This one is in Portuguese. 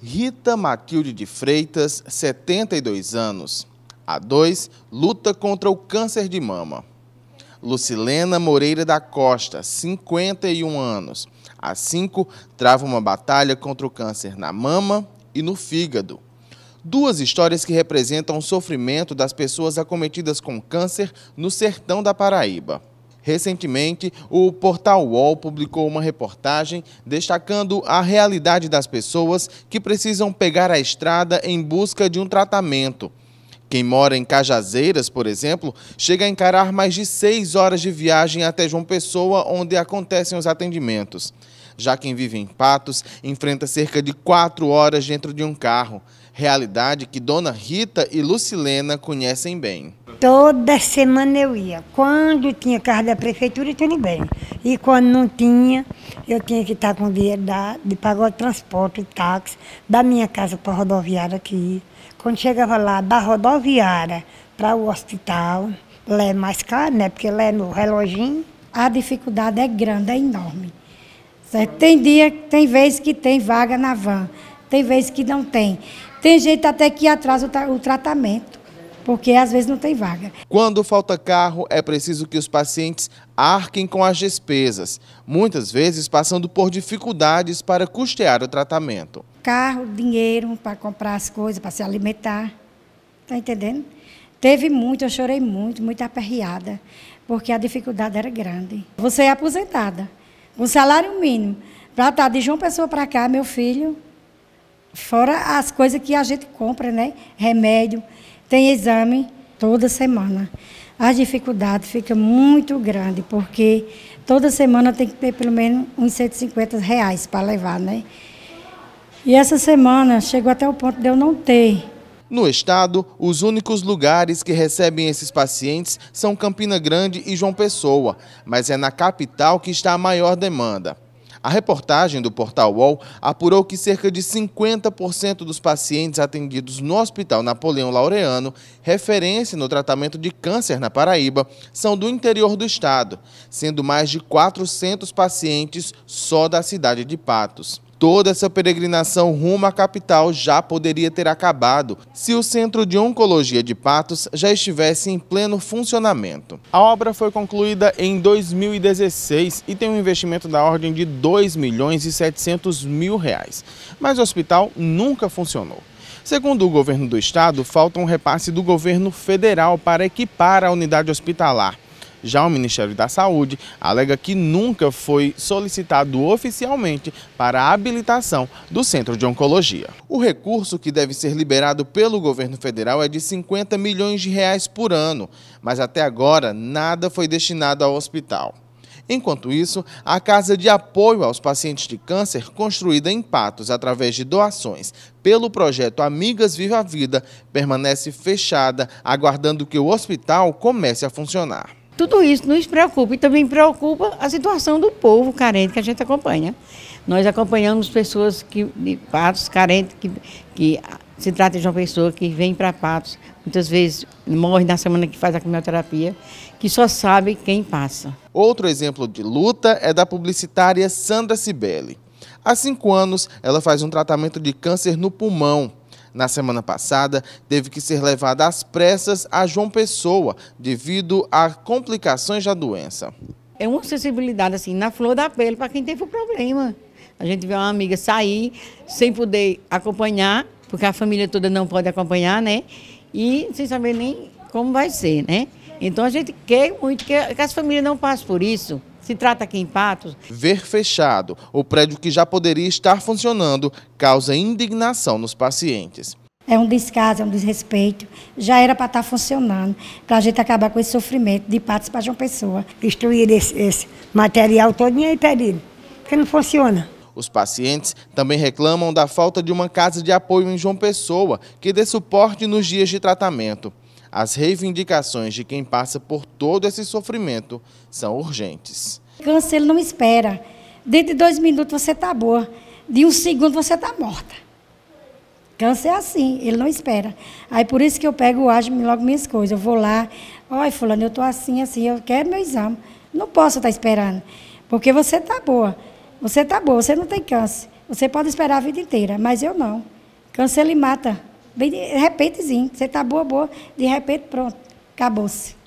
Rita Matilde de Freitas, 72 anos. A2 luta contra o câncer de mama. Lucilena Moreira da Costa, 51 anos. A 5 trava uma batalha contra o câncer na mama e no fígado. Duas histórias que representam o sofrimento das pessoas acometidas com câncer no sertão da Paraíba. Recentemente, o portal UOL publicou uma reportagem destacando a realidade das pessoas que precisam pegar a estrada em busca de um tratamento. Quem mora em Cajazeiras, por exemplo, chega a encarar mais de seis horas de viagem até João Pessoa, onde acontecem os atendimentos. Já quem vive em Patos enfrenta cerca de quatro horas dentro de um carro realidade que Dona Rita e Lucilena conhecem bem. Toda semana eu ia. Quando tinha carro da prefeitura, tudo bem. E quando não tinha, eu tinha que estar com dinheiro da, de pagar o transporte, táxi, da minha casa para a rodoviária aqui. Quando chegava lá, da rodoviária para o hospital, lá é mais caro, né? Porque lá é no reloginho. A dificuldade é grande, é enorme. Tem dia, tem vezes que tem vaga na van tem vezes que não tem. Tem gente até que atrasa o, tra o tratamento, porque às vezes não tem vaga. Quando falta carro, é preciso que os pacientes arquem com as despesas, muitas vezes passando por dificuldades para custear o tratamento. Carro, dinheiro para comprar as coisas, para se alimentar. Tá entendendo? Teve muito, eu chorei muito, muito aperreada, porque a dificuldade era grande. Você é aposentada, com salário mínimo. Para estar tá, de João Pessoa para cá, meu filho, Fora as coisas que a gente compra, né? Remédio, tem exame toda semana. A dificuldade fica muito grande porque toda semana tem que ter pelo menos uns 150 reais para levar, né? E essa semana chegou até o ponto de eu não ter. No estado, os únicos lugares que recebem esses pacientes são Campina Grande e João Pessoa, mas é na capital que está a maior demanda. A reportagem do portal UOL apurou que cerca de 50% dos pacientes atendidos no Hospital Napoleão Laureano, referência no tratamento de câncer na Paraíba, são do interior do estado, sendo mais de 400 pacientes só da cidade de Patos. Toda essa peregrinação rumo à capital já poderia ter acabado se o Centro de Oncologia de Patos já estivesse em pleno funcionamento. A obra foi concluída em 2016 e tem um investimento da ordem de 2 milhões e 700 mil reais, mas o hospital nunca funcionou. Segundo o governo do estado, falta um repasse do governo federal para equipar a unidade hospitalar. Já o Ministério da Saúde alega que nunca foi solicitado oficialmente para a habilitação do Centro de Oncologia. O recurso que deve ser liberado pelo governo federal é de 50 milhões de reais por ano, mas até agora nada foi destinado ao hospital. Enquanto isso, a Casa de Apoio aos Pacientes de Câncer, construída em Patos através de doações pelo projeto Amigas Viva a Vida, permanece fechada, aguardando que o hospital comece a funcionar. Tudo isso nos preocupa e também preocupa a situação do povo carente que a gente acompanha. Nós acompanhamos pessoas que, de Patos carentes, que, que se trata de uma pessoa que vem para Patos, muitas vezes morre na semana que faz a quimioterapia, que só sabe quem passa. Outro exemplo de luta é da publicitária Sandra Sibeli. Há cinco anos, ela faz um tratamento de câncer no pulmão na semana passada, teve que ser levada às pressas a João Pessoa, devido a complicações da doença. É uma sensibilidade assim, na flor da pele, para quem teve o problema. A gente vê uma amiga sair sem poder acompanhar, porque a família toda não pode acompanhar, né? E sem saber nem como vai ser, né? Então a gente quer muito que, as famílias não passem por isso se trata aqui em Patos. Ver fechado o prédio que já poderia estar funcionando causa indignação nos pacientes. É um descaso, é um desrespeito. Já era para estar tá funcionando, para a gente acabar com esse sofrimento de Patos para João Pessoa. Destruir esse, esse material todo e perdido, porque não funciona. Os pacientes também reclamam da falta de uma casa de apoio em João Pessoa, que dê suporte nos dias de tratamento. As reivindicações de quem passa por todo esse sofrimento são urgentes. Câncer ele não espera. Dentro de dois minutos você está boa. De um segundo você está morta. Câncer é assim, ele não espera. Aí por isso que eu pego o ágio logo minhas coisas. Eu vou lá, olha fulano, eu estou assim, assim, eu quero meu exame. Não posso estar tá esperando. Porque você está boa. Você está boa, você não tem câncer. Você pode esperar a vida inteira, mas eu não. Câncer ele mata. Bem de repentezinho. Você está boa, boa, de repente, pronto, acabou-se.